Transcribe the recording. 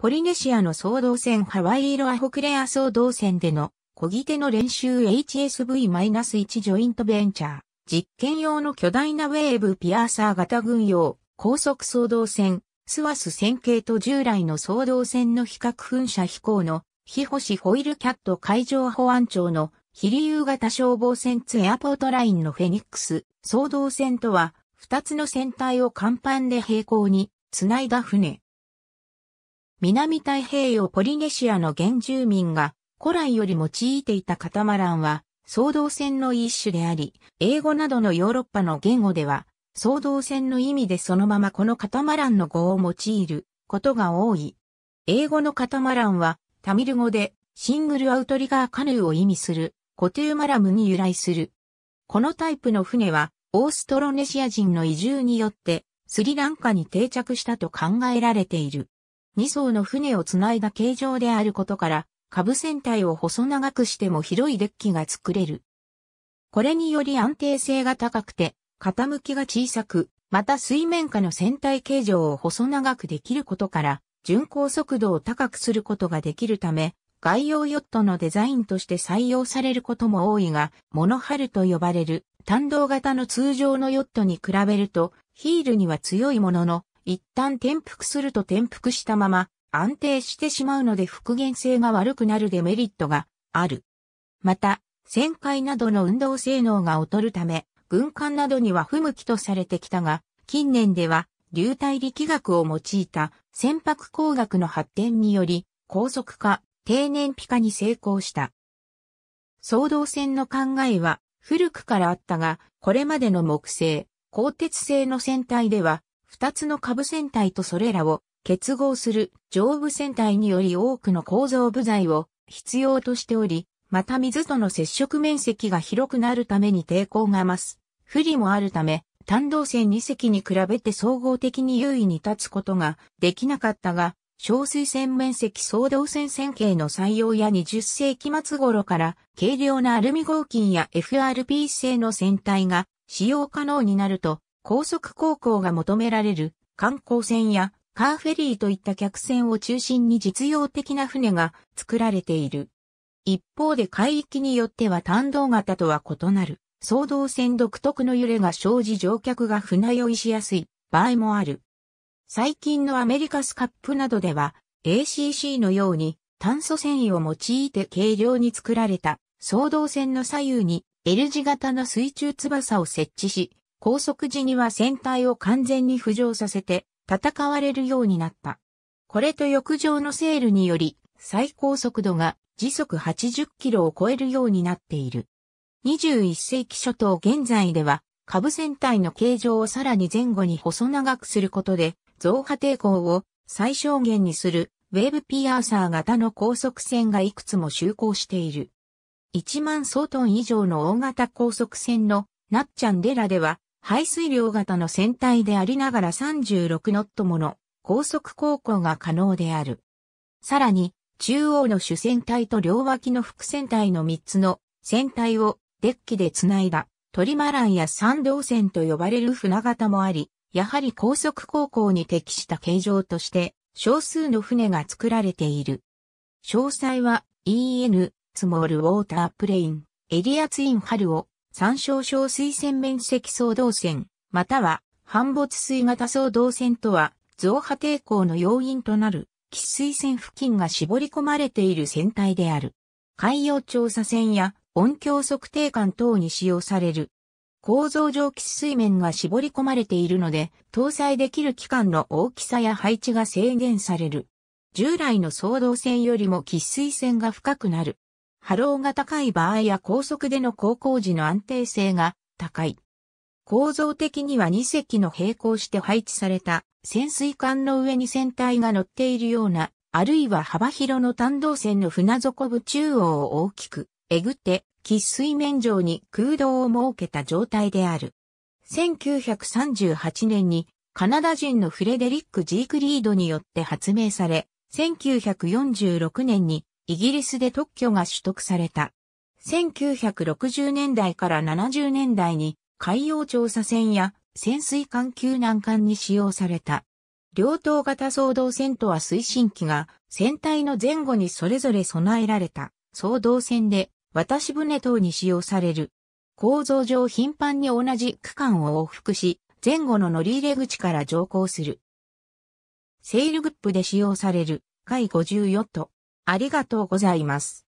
ポリネシアの総動線ハワイ色アホクレア総動線での小ぎ手の練習 HSV-1 ジョイントベンチャー。実験用の巨大なウェーブピアーサー型軍用、高速総動線、スワス線系と従来の総動線の比較噴射飛行の、非星ホイールキャット海上保安庁の非理由型消防船ツエアポートラインのフェニックス、総動線とは、二つの船体を甲板で平行に、つないだ船。南太平洋ポリネシアの原住民が古来より用いていたカタマランは、双動船の一種であり、英語などのヨーロッパの言語では、双動船の意味でそのままこのカタマランの語を用いることが多い。英語のカタマランは、タミル語でシングルアウトリガーカヌーを意味するコトゥーマラムに由来する。このタイプの船は、オーストロネシア人の移住によって、スリランカに定着したと考えられている。2層の船をつないだ形状であることから、下部船体を細長くしても広いデッキが作れる。これにより安定性が高くて、傾きが小さく、また水面下の船体形状を細長くできることから、巡航速度を高くすることができるため、外洋ヨットのデザインとして採用されることも多いが、モノハルと呼ばれる単動型の通常のヨットに比べると、ヒールには強いものの、一旦転覆すると転覆したまま安定してしまうので復元性が悪くなるデメリットがある。また、旋回などの運動性能が劣るため、軍艦などには不向きとされてきたが、近年では流体力学を用いた船舶工学の発展により、高速化、低燃費化に成功した。総動船の考えは古くからあったが、これまでの木製、鋼鉄製の船体では二つの下部船体とそれらを結合する上部船体により多くの構造部材を必要としており、また水との接触面積が広くなるために抵抗が増す。不利もあるため、単動船2隻に比べて総合的に優位に立つことができなかったが、小水船面積総動船線形の採用や20世紀末頃から軽量なアルミ合金や FRP 製の船体が使用可能になると高速航行が求められる観光船やカーフェリーといった客船を中心に実用的な船が作られている。一方で海域によっては単動型とは異なる、総動船独特の揺れが生じ乗客が船酔いしやすい場合もある。最近のアメリカスカップなどでは ACC のように炭素繊維を用いて軽量に作られた総動船の左右に L 字型の水中翼を設置し、拘束時には船体を完全に浮上させて戦われるようになった。これと翼場のセールにより最高速度が時速80キロを超えるようになっている。21世紀初頭現在では、株船体の形状をさらに前後に細長くすることで、増波抵抗を最小限にするウェーブピアーサー型の高速船がいくつも就航している。1万総トン以上の大型高速船のナッチャンデラでは、排水量型の船体でありながら36ノットもの高速航行が可能である。さらに、中央の主船体と両脇の副船体の3つの船体をデッキで繋いだトリマランや三道船と呼ばれる船型もあり、やはり高速航行に適した形状として少数の船が作られている。詳細は EN スモールウォータープレインエリアツインハルを参照小水線面積総動線、または反没水型総動線とは、増波抵抗の要因となる、喫水線付近が絞り込まれている船体である。海洋調査船や音響測定管等に使用される。構造上喫水面が絞り込まれているので、搭載できる機関の大きさや配置が制限される。従来の総動線よりも喫水線が深くなる。波浪が高い場合や高速での航行時の安定性が高い。構造的には2隻の並行して配置された潜水艦の上に船体が乗っているような、あるいは幅広の単動船の船底部中央を大きくえぐって喫水面上に空洞を設けた状態である。1938年にカナダ人のフレデリック・ジークリードによって発明され、1946年にイギリスで特許が取得された。1960年代から70年代に海洋調査船や潜水艦救難艦に使用された。両頭型総動船とは推進機が船体の前後にそれぞれ備えられた総動船で渡し船等に使用される。構造上頻繁に同じ区間を往復し、前後の乗り入れ口から乗降する。セールグップで使用される、海54とありがとうございます。